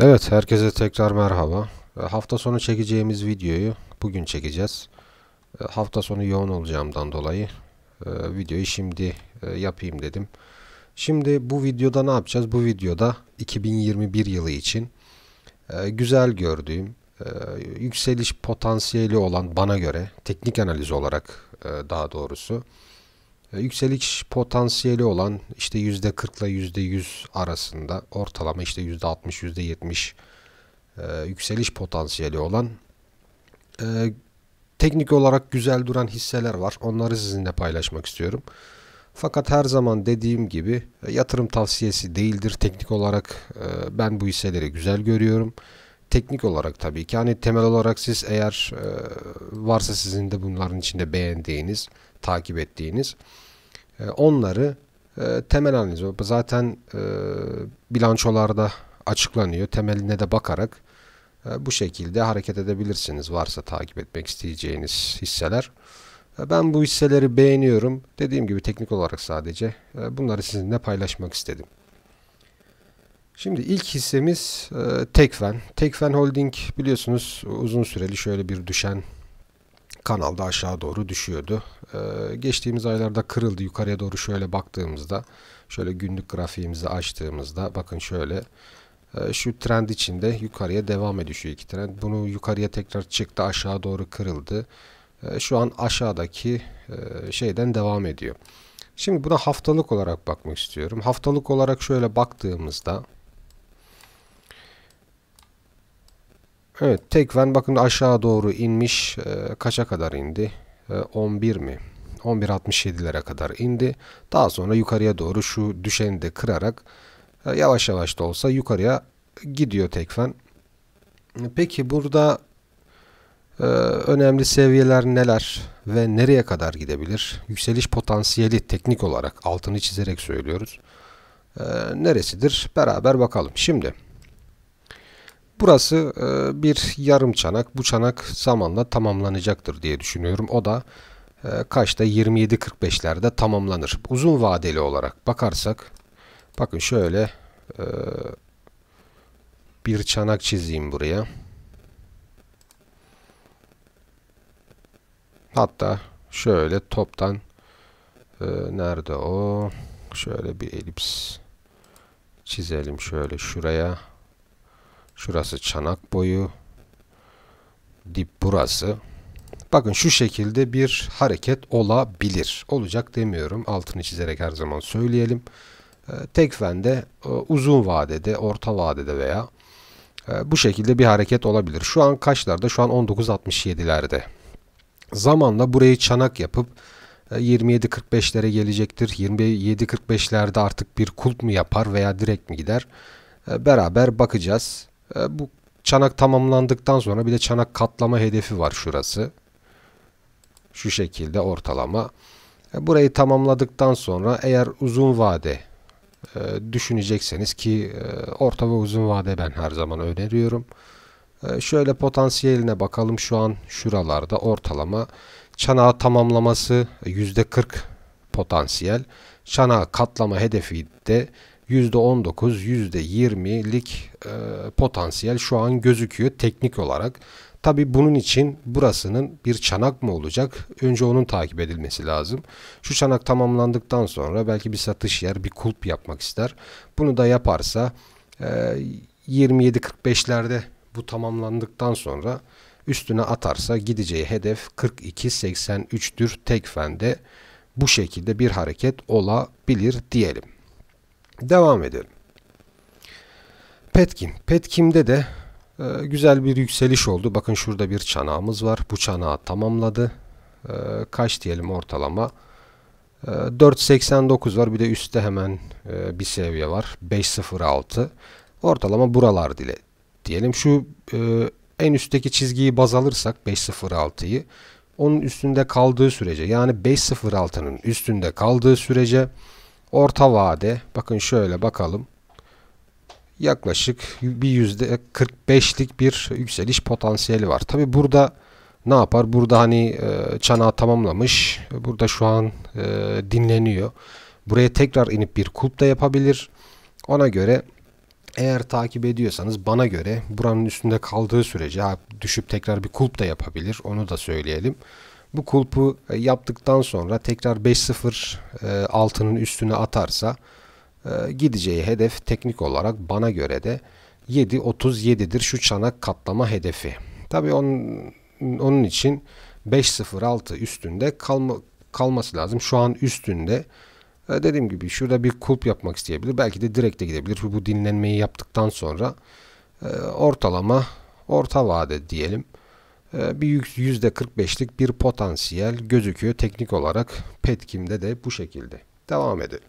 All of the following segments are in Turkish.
Evet herkese tekrar merhaba. Ee, hafta sonu çekeceğimiz videoyu bugün çekeceğiz. Ee, hafta sonu yoğun olacağımdan dolayı e, videoyu şimdi e, yapayım dedim. Şimdi bu videoda ne yapacağız? Bu videoda 2021 yılı için e, güzel gördüğüm, yükseliş potansiyeli olan bana göre teknik analiz olarak daha doğrusu e, yükseliş potansiyeli olan işte yüzde 40 ile yüzde 100 arasında ortalama işte yüzde 60 yüzde 70 e, yükseliş potansiyeli olan e, teknik olarak güzel duran hisseler var. Onları sizinle paylaşmak istiyorum. Fakat her zaman dediğim gibi yatırım tavsiyesi değildir. Teknik olarak ben bu hisseleri güzel görüyorum. Teknik olarak tabii ki hani temel olarak siz eğer varsa sizin de bunların içinde beğendiğiniz takip ettiğiniz e, onları e, temel analiz. Zaten e, bilançolarda açıklanıyor. Temeline de bakarak bu şekilde hareket edebilirsiniz varsa takip etmek isteyeceğiniz hisseler. Ben bu hisseleri beğeniyorum. Dediğim gibi teknik olarak sadece bunları sizinle paylaşmak istedim. Şimdi ilk hissemiz Tekfen. Tekfen Holding biliyorsunuz uzun süreli şöyle bir düşen kanalda aşağı doğru düşüyordu. Ee, geçtiğimiz aylarda kırıldı. Yukarıya doğru şöyle baktığımızda, şöyle günlük grafiğimizi açtığımızda bakın şöyle e, şu trend içinde yukarıya devam ediyor şu iki trend. Bunu yukarıya tekrar çıktı, aşağı doğru kırıldı. E, şu an aşağıdaki e, şeyden devam ediyor. Şimdi buna haftalık olarak bakmak istiyorum. Haftalık olarak şöyle baktığımızda Evet tekven bakın aşağı doğru inmiş. E, kaça kadar indi? E, 11 mi? 11.67'lere kadar indi. Daha sonra yukarıya doğru şu düşeni de kırarak e, yavaş yavaş da olsa yukarıya gidiyor tekven Peki burada e, önemli seviyeler neler ve nereye kadar gidebilir? Yükseliş potansiyeli teknik olarak altını çizerek söylüyoruz. E, neresidir? Beraber bakalım. Şimdi Burası e, bir yarım çanak. Bu çanak zamanla tamamlanacaktır diye düşünüyorum. O da e, kaçta 27.45'lerde tamamlanır. Uzun vadeli olarak bakarsak bakın şöyle e, bir çanak çizeyim buraya. Hatta şöyle toptan e, nerede o? Şöyle bir elips çizelim şöyle şuraya. Şurası çanak boyu. Dip burası. Bakın şu şekilde bir hareket olabilir. Olacak demiyorum. Altını çizerek her zaman söyleyelim. Ee, tek fende e, uzun vadede, orta vadede veya e, bu şekilde bir hareket olabilir. Şu an kaçlarda? Şu an 19.67'lerde. Zamanla burayı çanak yapıp 27.45'lere e, gelecektir. 27.45'lerde artık bir kulp mu yapar veya direkt mi gider? Beraber bakacağız. E, bu çanak tamamlandıktan sonra bir de çanak katlama hedefi var şurası. Şu şekilde ortalama. E, burayı tamamladıktan sonra eğer uzun vade e, düşünecekseniz ki e, orta ve uzun vade ben her zaman öneriyorum. E, şöyle potansiyeline bakalım şu an şuralarda ortalama çanağı tamamlaması %40 potansiyel. Çanağı katlama hedefi de %19, %20'lik e, potansiyel şu an gözüküyor teknik olarak. Tabi bunun için burasının bir çanak mı olacak? Önce onun takip edilmesi lazım. Şu çanak tamamlandıktan sonra belki bir satış yer, bir kulp yapmak ister. Bunu da yaparsa e, 27-45'lerde bu tamamlandıktan sonra üstüne atarsa gideceği hedef 42-83'tür tek fende. Bu şekilde bir hareket olabilir diyelim. Devam edelim. Petkim. Petkim'de de e, güzel bir yükseliş oldu. Bakın şurada bir çanağımız var. Bu çanağı tamamladı. E, kaç diyelim ortalama? E, 4.89 var. Bir de üstte hemen e, bir seviye var. 5.06. Ortalama buralar dile diyelim. Şu e, en üstteki çizgiyi baz alırsak 5.06'yı onun üstünde kaldığı sürece yani 5.06'nın üstünde kaldığı sürece Orta vade bakın şöyle bakalım. Yaklaşık bir yüzde 45'lik bir yükseliş potansiyeli var. Tabi burada ne yapar? Burada hani e, çanağı tamamlamış. Burada şu an e, dinleniyor. Buraya tekrar inip bir kulp da yapabilir. Ona göre eğer takip ediyorsanız bana göre buranın üstünde kaldığı sürece düşüp tekrar bir kulp da yapabilir. Onu da söyleyelim. Bu kulpu e, yaptıktan sonra tekrar 5 5.0 e, altının üstüne atarsa e, gideceği hedef teknik olarak bana göre de 7-37'dir şu çanak katlama hedefi. Tabii onun, onun için 5.06 üstünde kalma, kalması lazım. Şu an üstünde. Dediğim gibi şurada bir kulp yapmak isteyebilir. Belki de direkte gidebilir. Bu dinlenmeyi yaptıktan sonra ortalama orta vade diyelim ee, bir %45'lik bir potansiyel gözüküyor teknik olarak Petkim'de de bu şekilde. Devam edelim.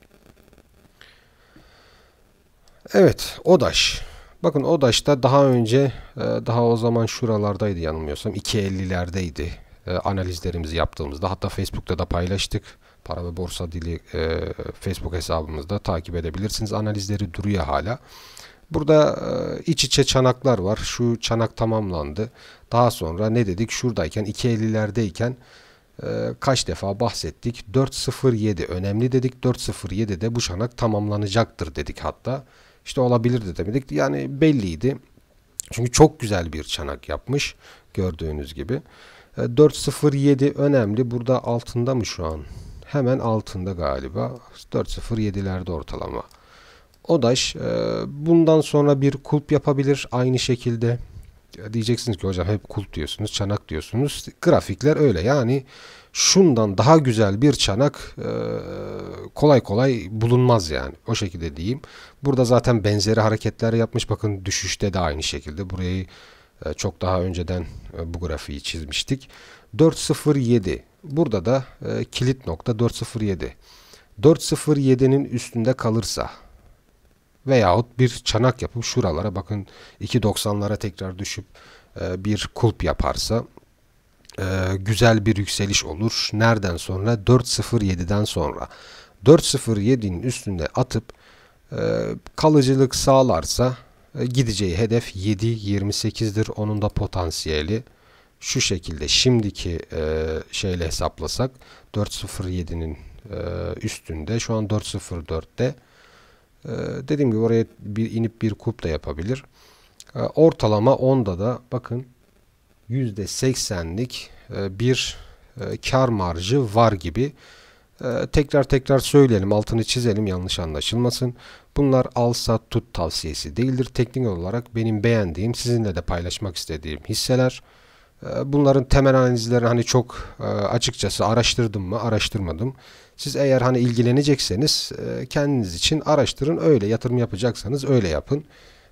Evet, Odaş. Bakın Odaş'ta daha önce e, daha o zaman şuralardaydı yanılmıyorsam 2.50'lerdeydi e, analizlerimizi yaptığımızda hatta Facebook'ta da paylaştık. Para ve Borsa Dili e, Facebook hesabımızda takip edebilirsiniz. Analizleri duruyor hala. Burada e, iç içe çanaklar var. Şu çanak tamamlandı. Daha sonra ne dedik? Şuradayken 2.50'lerdeyken e, kaç defa bahsettik? 4.07 önemli dedik. 4.07'de bu çanak tamamlanacaktır dedik hatta. İşte olabilir de demedik. Yani belliydi. Çünkü çok güzel bir çanak yapmış gördüğünüz gibi. 4.07 e, önemli. Burada altında mı şu an? Hemen altında galiba. 4.07'lerde ortalama. Odaş e, bundan sonra bir kulp yapabilir aynı şekilde. Diyeceksiniz ki hocam hep kulp diyorsunuz, çanak diyorsunuz. Grafikler öyle yani şundan daha güzel bir çanak e, kolay kolay bulunmaz yani. O şekilde diyeyim. Burada zaten benzeri hareketler yapmış. Bakın düşüşte de aynı şekilde. Burayı e, çok daha önceden e, bu grafiği çizmiştik. 407. Burada da kilit nokta 407. 407'nin üstünde kalırsa veyahut bir çanak yapıp şuralara bakın 2.90'lara tekrar düşüp e, bir kulp yaparsa e, güzel bir yükseliş olur. Nereden sonra? 4.07'den sonra. 4.07'nin üstünde atıp e, kalıcılık sağlarsa gideceği hedef 7.28'dir. Onun da potansiyeli şu şekilde şimdiki şeyle hesaplasak 4.07'nin üstünde şu an 4.04'te e, dediğim gibi oraya bir inip bir kulp da yapabilir. E, ortalama onda da bakın %80'lik e, bir e, kar marjı var gibi. E, tekrar tekrar söyleyelim altını çizelim yanlış anlaşılmasın. Bunlar al sat tut tavsiyesi değildir. Teknik olarak benim beğendiğim sizinle de paylaşmak istediğim hisseler. Bunların temel analizleri hani çok e, açıkçası araştırdım mı araştırmadım. Siz eğer hani ilgilenecekseniz e, kendiniz için araştırın. Öyle yatırım yapacaksanız öyle yapın.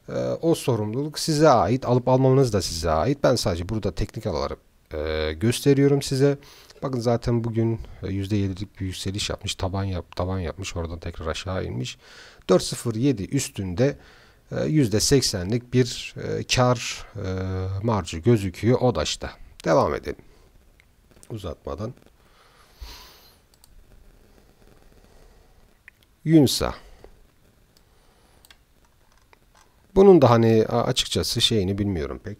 E, o sorumluluk size ait. Alıp almamanız da size ait. Ben sadece burada teknik olarak e, gösteriyorum size. Bakın zaten bugün %7'lik bir yükseliş yapmış. Taban yap, taban yapmış. Oradan tekrar aşağı inmiş. 4.07 üstünde %80'lik bir kar marjı gözüküyor ODAŞ'ta. Devam edelim. Uzatmadan. Yunsa. Bunun da hani açıkçası şeyini bilmiyorum pek.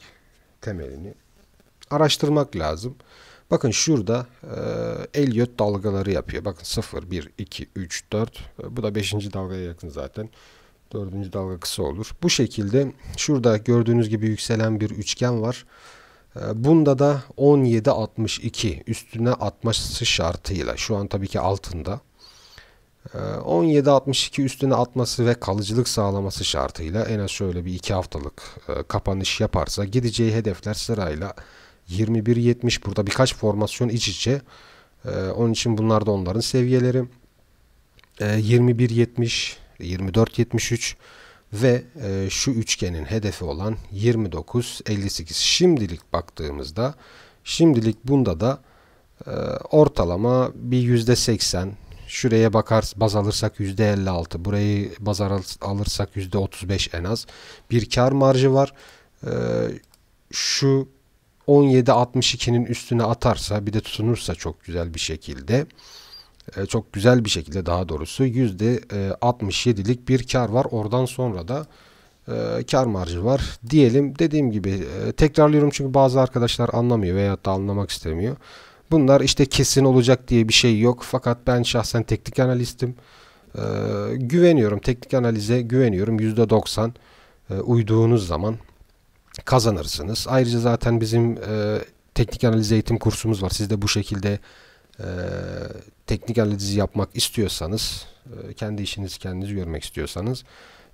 Temelini. Araştırmak lazım. Bakın şurada e, Elliot dalgaları yapıyor. Bakın 0, 1, 2, 3, 4. Bu da 5. dalgaya yakın zaten. 4. dalga kısa olur. Bu şekilde şurada gördüğünüz gibi yükselen bir üçgen var. E, bunda da 17-62 üstüne atması şartıyla şu an tabii ki altında 17.62 ee, üstüne atması ve kalıcılık sağlaması şartıyla en az şöyle bir 2 haftalık e, kapanış yaparsa gideceği hedefler sırayla 21.70 burada birkaç formasyon iç içe. Ee, onun için bunlar da onların seviyeleri. 21.70, ee, 24.73 ve e, şu üçgenin hedefi olan 29.58. Şimdilik baktığımızda şimdilik bunda da e, ortalama bir %80 şuraya bakar baz alırsak %56, burayı baz alırsak %35 en az bir kar marjı var. Ee, şu 17.62'nin üstüne atarsa bir de tutunursa çok güzel bir şekilde e, çok güzel bir şekilde daha doğrusu %67'lik bir kar var. Oradan sonra da e, kar marjı var. Diyelim dediğim gibi e, tekrarlıyorum çünkü bazı arkadaşlar anlamıyor veya da anlamak istemiyor. Bunlar işte kesin olacak diye bir şey yok. Fakat ben şahsen teknik analistim. Ee, güveniyorum. Teknik analize güveniyorum. %90 e, uyduğunuz zaman kazanırsınız. Ayrıca zaten bizim e, teknik analiz eğitim kursumuz var. Siz de bu şekilde e, teknik analizi yapmak istiyorsanız, e, kendi işiniz kendiniz görmek istiyorsanız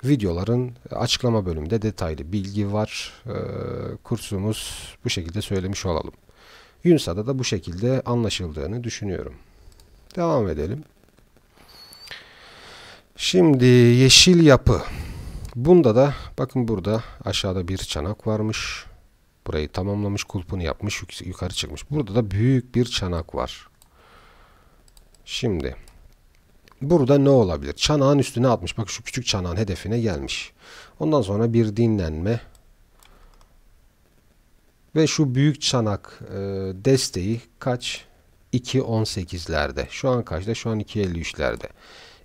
videoların açıklama bölümünde detaylı bilgi var. E, kursumuz bu şekilde söylemiş olalım. Yunsa'da da bu şekilde anlaşıldığını düşünüyorum. Devam edelim. Şimdi yeşil yapı. Bunda da bakın burada aşağıda bir çanak varmış. Burayı tamamlamış kulpunu yapmış yukarı çıkmış. Burada da büyük bir çanak var. Şimdi burada ne olabilir? Çanağın üstüne atmış. Bak şu küçük çanağın hedefine gelmiş. Ondan sonra bir dinlenme ve şu büyük çanak e, desteği kaç? 2.18'lerde. Şu an kaçta? Şu an 2.53'lerde.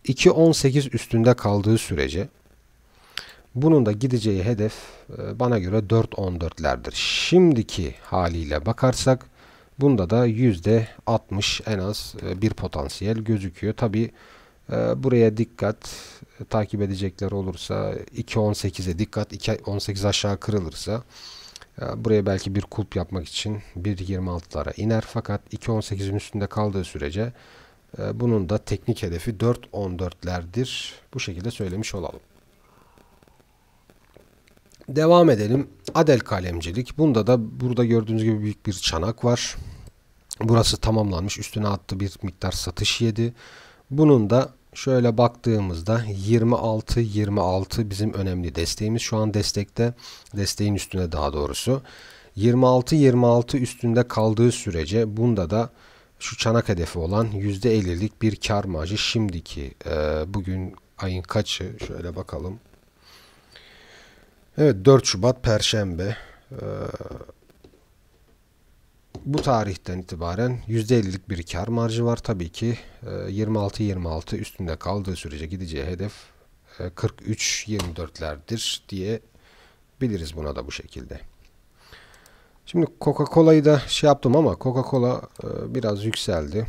2.18 üstünde kaldığı sürece bunun da gideceği hedef e, bana göre 4.14'lerdir. Şimdiki haliyle bakarsak bunda da %60 en az e, bir potansiyel gözüküyor. Tabi e, buraya dikkat e, takip edecekler olursa 2.18'e dikkat 2.18 aşağı kırılırsa Buraya belki bir kulp yapmak için 1.26'lara iner fakat 2.18'in üstünde kaldığı sürece e, bunun da teknik hedefi 4.14'lerdir. Bu şekilde söylemiş olalım. Devam edelim. Adel kalemcilik. Bunda da burada gördüğünüz gibi büyük bir çanak var. Burası tamamlanmış. Üstüne attı bir miktar satış yedi. Bunun da şöyle baktığımızda 26 26 bizim önemli desteğimiz. Şu an destekte desteğin üstünde daha doğrusu. 26 26 üstünde kaldığı sürece bunda da şu çanak hedefi olan %50'lik bir kar marjı şimdiki e, bugün ayın kaçı şöyle bakalım. Evet 4 Şubat Perşembe. E, bu tarihten itibaren %50'lik bir kar marjı var. Tabii ki 26-26 e, üstünde kaldığı sürece gideceği hedef 43-24'lerdir e, diye biliriz buna da bu şekilde. Şimdi Coca-Cola'yı da şey yaptım ama Coca-Cola e, biraz yükseldi.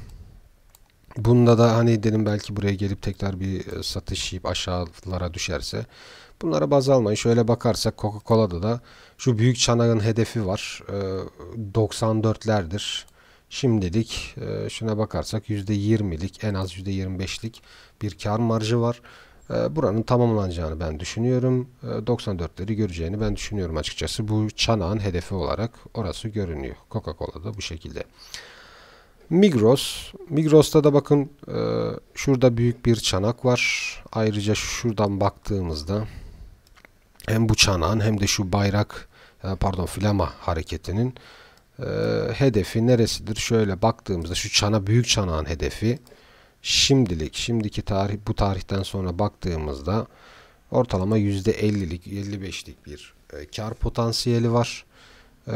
Bunda da hani dedim belki buraya gelip tekrar bir satış yiyip aşağılara düşerse Bunlara baz almayın. Şöyle bakarsak Coca-Cola'da da şu büyük çanağın hedefi var. 94'lerdir. Ee, Şimdilik e, şuna bakarsak %20'lik en az %25'lik bir kar marjı var. Ee, buranın tamamlanacağını ben düşünüyorum. 94'leri ee, göreceğini ben düşünüyorum açıkçası. Bu çanağın hedefi olarak orası görünüyor. Coca-Cola'da bu şekilde. Migros. Migros'ta da bakın e, şurada büyük bir çanak var. Ayrıca şuradan baktığımızda hem bu çanağın hem de şu bayrak e, pardon flama hareketinin e, hedefi neresidir? Şöyle baktığımızda şu çana büyük çanağın hedefi şimdilik şimdiki tarih bu tarihten sonra baktığımızda ortalama %50'lik 55'lik bir e, kar potansiyeli var.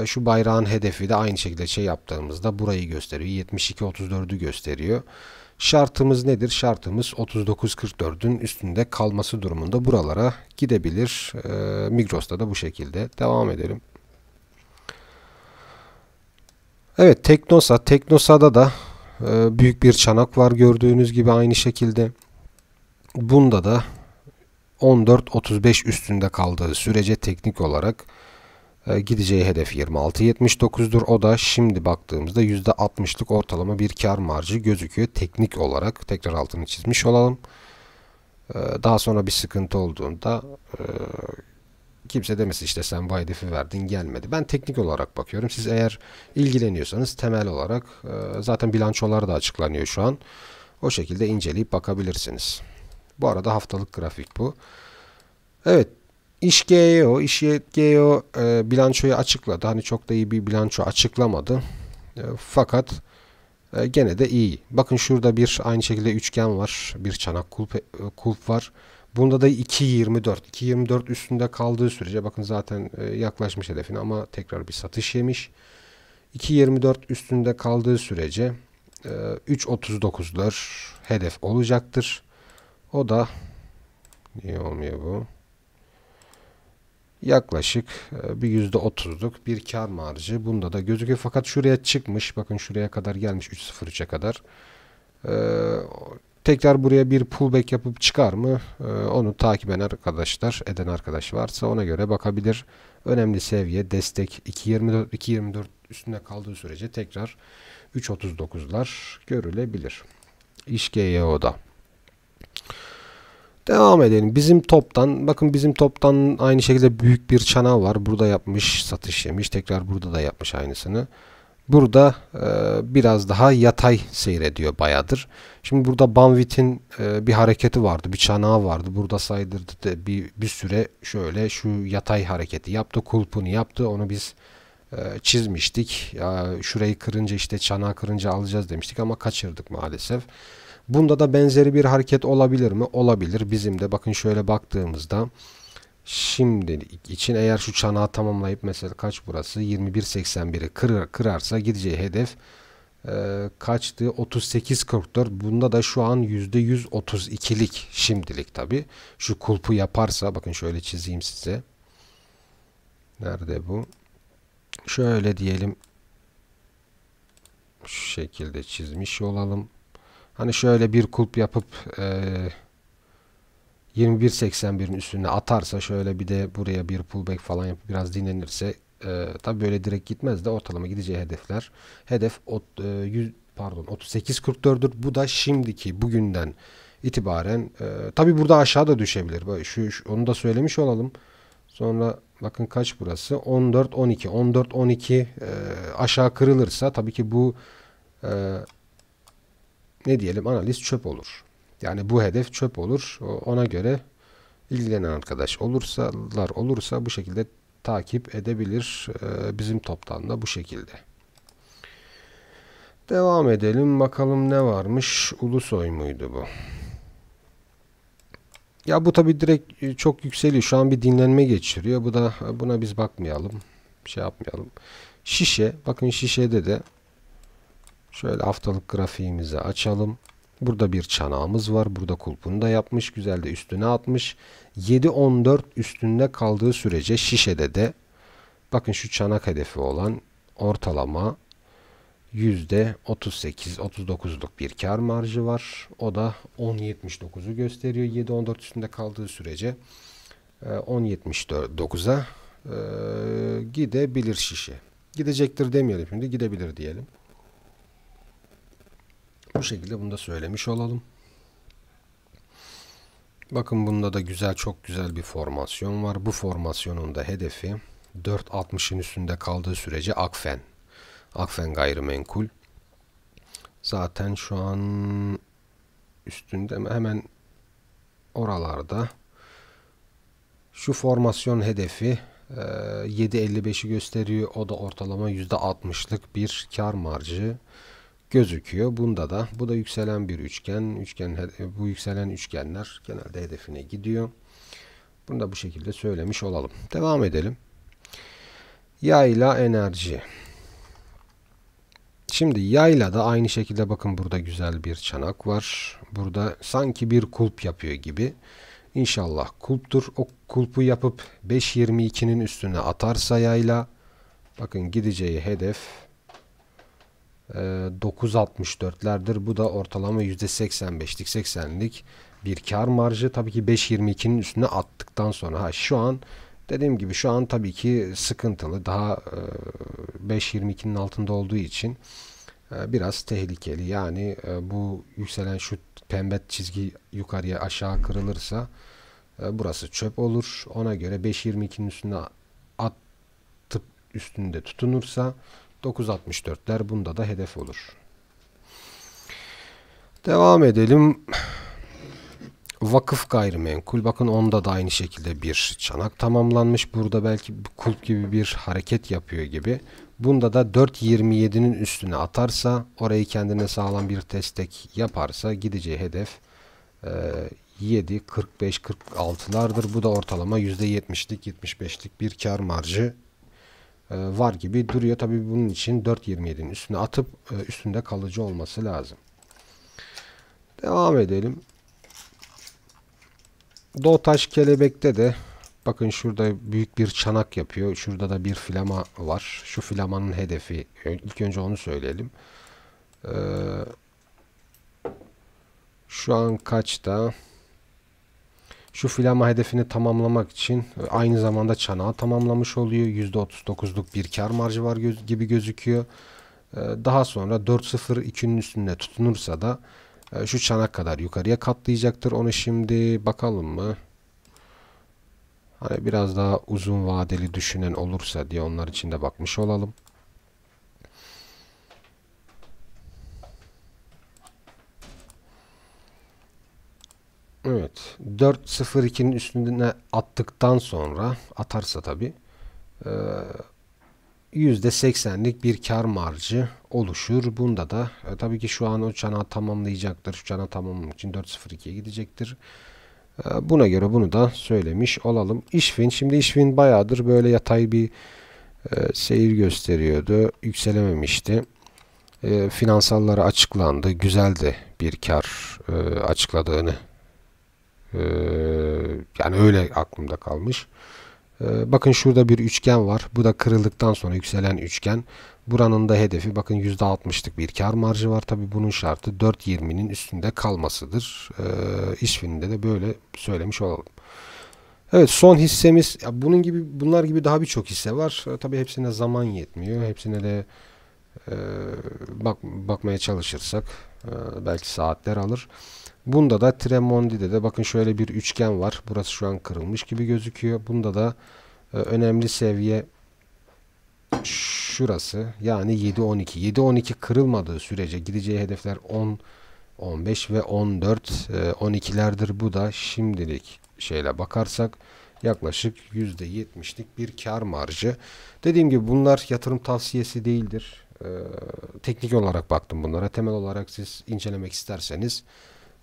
şu bayrağın hedefi de aynı şekilde şey yaptığımızda burayı gösteriyor. 72-34'ü gösteriyor. Şartımız nedir? Şartımız 39.44'ün üstünde kalması durumunda buralara gidebilir. E, Migros'ta da bu şekilde devam edelim. Evet Teknosa. Teknosa'da da e, büyük bir çanak var gördüğünüz gibi aynı şekilde. Bunda da 14.35 üstünde kaldığı sürece teknik olarak ee, gideceği hedef 26.79'dur. O da şimdi baktığımızda %60'lık ortalama bir kar marjı gözüküyor teknik olarak. Tekrar altını çizmiş olalım. Ee, daha sonra bir sıkıntı olduğunda e, kimse demesi işte sen bu hedefi verdin gelmedi. Ben teknik olarak bakıyorum. Siz eğer ilgileniyorsanız temel olarak e, zaten bilançolar da açıklanıyor şu an. O şekilde inceleyip bakabilirsiniz. Bu arada haftalık grafik bu. Evet İşgeo, İşgeo e, bilançoyu açıkladı. Hani çok da iyi bir bilanço açıklamadı. E, fakat e, gene de iyi. Bakın şurada bir aynı şekilde üçgen var. Bir çanak kulp, e, kulp var. Bunda da 2.24. 2.24 üstünde kaldığı sürece bakın zaten e, yaklaşmış hedefine ama tekrar bir satış yemiş. 2.24 üstünde kaldığı sürece e, 3.39'lar hedef olacaktır. O da niye olmuyor bu? yaklaşık e, bir yüzde otuzluk bir kar marjı bunda da gözüküyor. Fakat şuraya çıkmış bakın şuraya kadar gelmiş 3.03'e kadar. E, tekrar buraya bir pullback yapıp çıkar mı? E, onu takip eden arkadaşlar, eden arkadaş varsa ona göre bakabilir. Önemli seviye destek 2.24 2.24 üstünde kaldığı sürece tekrar 3.39'lar görülebilir. işgeye oda Devam edelim. Bizim toptan bakın bizim toptan aynı şekilde büyük bir çana var. Burada yapmış satış yemiş. Tekrar burada da yapmış aynısını. Burada e, biraz daha yatay seyrediyor bayadır. Şimdi burada Banvit'in e, bir hareketi vardı. Bir çanağı vardı. Burada saydırdı de bir, bir süre şöyle şu yatay hareketi yaptı. Kulpunu yaptı. Onu biz e, çizmiştik. Ya, şurayı kırınca işte çanağı kırınca alacağız demiştik ama kaçırdık maalesef. Bunda da benzeri bir hareket olabilir mi? Olabilir. Bizim de bakın şöyle baktığımızda şimdilik için eğer şu çanağı tamamlayıp mesela kaç burası 21.81'i kırar, kırarsa gideceği hedef e, kaçtı 38.44 bunda da şu an %132'lik şimdilik tabi şu kulpu yaparsa bakın şöyle çizeyim size nerede bu şöyle diyelim şu şekilde çizmiş olalım Hani şöyle bir kulp yapıp e, 21.81'in üstüne atarsa şöyle bir de buraya bir pullback falan yapıp biraz dinlenirse e, tabi böyle direkt gitmez de ortalama gideceği hedefler. Hedef ot, e, 100, pardon 38.44'dür. Bu da şimdiki bugünden itibaren e, tabi burada aşağı da düşebilir. Böyle şu, şu onu da söylemiş olalım. Sonra bakın kaç burası? 14 12 14 12 e, aşağı kırılırsa tabii ki bu e, ne diyelim analiz çöp olur. Yani bu hedef çöp olur. Ona göre ilgilenen arkadaş olursalar olursa bu şekilde takip edebilir. Ee, bizim toptan da bu şekilde. Devam edelim. Bakalım ne varmış? Ulusoy muydu bu? Ya bu tabi direkt e, çok yükseliyor. Şu an bir dinlenme geçiriyor. Bu da buna biz bakmayalım. Şey yapmayalım. Şişe. Bakın şişede de Şöyle haftalık grafiğimizi açalım. Burada bir çanağımız var. Burada kulpunu da yapmış. Güzel de üstüne atmış. 7-14 üstünde kaldığı sürece şişede de bakın şu çanak hedefi olan ortalama %38-39'luk bir kar marjı var. O da 10.79'u gösteriyor. 7-14 üstünde kaldığı sürece 10.79'a e, e, gidebilir şişe. Gidecektir demeyelim şimdi gidebilir diyelim. Bu şekilde bunu da söylemiş olalım. Bakın bunda da güzel çok güzel bir formasyon var. Bu formasyonun da hedefi 4.60'ın üstünde kaldığı sürece Akfen. Akfen gayrimenkul. Zaten şu an üstünde hemen oralarda. Şu formasyon hedefi 7.55'i gösteriyor. O da ortalama %60'lık bir kar marjı gözüküyor. Bunda da bu da yükselen bir üçgen. Üçgen bu yükselen üçgenler genelde hedefine gidiyor. Bunu da bu şekilde söylemiş olalım. Devam edelim. Yayla enerji. Şimdi yayla da aynı şekilde bakın burada güzel bir çanak var. Burada sanki bir kulp yapıyor gibi. İnşallah kulptur. O kulpu yapıp 5.22'nin üstüne atarsa yayla. Bakın gideceği hedef 9.64'lerdir. Ee, bu da ortalama %85'lik 80'lik bir kar marjı. Tabii ki 5.22'nin üstüne attıktan sonra ha şu an dediğim gibi şu an tabii ki sıkıntılı. Daha 5.22'nin e, altında olduğu için e, biraz tehlikeli. Yani e, bu yükselen şu pembe çizgi yukarıya aşağı kırılırsa burası çöp olur. Ona göre 5.22'nin üstüne attıp üstünde tutunursa 9.64'ler bunda da hedef olur. Devam edelim. Vakıf gayrimenkul. Bakın onda da aynı şekilde bir çanak tamamlanmış. Burada belki kulp gibi bir hareket yapıyor gibi. Bunda da 4.27'nin üstüne atarsa orayı kendine sağlam bir destek yaparsa gideceği hedef e, 7, 45, 46'lardır. Bu da ortalama %70'lik, 75'lik bir kar marjı e, var gibi duruyor. Tabi bunun için 4.27'nin üstüne atıp e, üstünde kalıcı olması lazım. Devam edelim. Doğtaş kelebekte de bakın şurada büyük bir çanak yapıyor. Şurada da bir filama var. Şu filamanın hedefi ilk önce onu söyleyelim. Ee, şu an kaçta? Şu filama hedefini tamamlamak için e, aynı zamanda çanağı tamamlamış oluyor. %39'luk bir kar marjı var göz, gibi gözüküyor. E, daha sonra 4.02'nin üstünde tutunursa da e, şu çanak kadar yukarıya katlayacaktır. Onu şimdi bakalım mı? Hani biraz daha uzun vadeli düşünen olursa diye onlar için de bakmış olalım. Evet. 4-0-2'nin üstüne attıktan sonra atarsa tabi %80'lik e, bir kar marjı oluşur. Bunda da e, tabii ki şu an o çanağı tamamlayacaktır. Şu çanağı tamamlamak için 4-0-2'ye gidecektir. E, buna göre bunu da söylemiş olalım. İşvin. Şimdi İşvin bayağıdır böyle yatay bir e, seyir gösteriyordu. Yükselememişti. E, finansalları açıklandı. Güzel de bir kar e, açıkladığını ee, yani öyle aklımda kalmış. Ee, bakın şurada bir üçgen var. Bu da kırıldıktan sonra yükselen üçgen. Buranın da hedefi bakın %60'lık bir kar marjı var. Tabi bunun şartı 4.20'nin üstünde kalmasıdır. Ee, İşfin'de de böyle söylemiş olalım. Evet son hissemiz bunun gibi bunlar gibi daha birçok hisse var. Ee, Tabi hepsine zaman yetmiyor. Hepsine de e, bak bakmaya çalışırsak e, belki saatler alır. Bunda da Tremondi'de de bakın şöyle bir üçgen var. Burası şu an kırılmış gibi gözüküyor. Bunda da e, önemli seviye şurası yani 7-12. 7-12 kırılmadığı sürece gideceği hedefler 10, 15 ve 14, 12'lerdir. E, Bu da şimdilik şeyle bakarsak yaklaşık %70'lik bir kar marjı. Dediğim gibi bunlar yatırım tavsiyesi değildir. E, teknik olarak baktım bunlara. Temel olarak siz incelemek isterseniz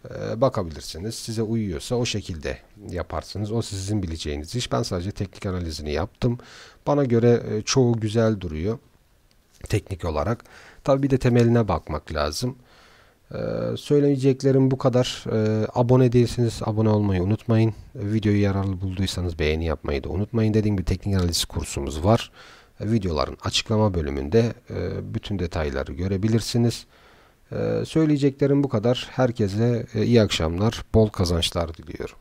ee, bakabilirsiniz. Size uyuyorsa o şekilde yaparsınız. O sizin bileceğiniz iş. Ben sadece teknik analizini yaptım. Bana göre e, çoğu güzel duruyor teknik olarak. Tabii bir de temeline bakmak lazım. Ee, söyleyeceklerim bu kadar. Ee, abone değilseniz abone olmayı unutmayın. Videoyu yararlı bulduysanız beğeni yapmayı da unutmayın. Dediğim gibi teknik analiz kursumuz var. Videoların açıklama bölümünde e, bütün detayları görebilirsiniz. Ee, söyleyeceklerim bu kadar. Herkese e, iyi akşamlar, bol kazançlar diliyorum.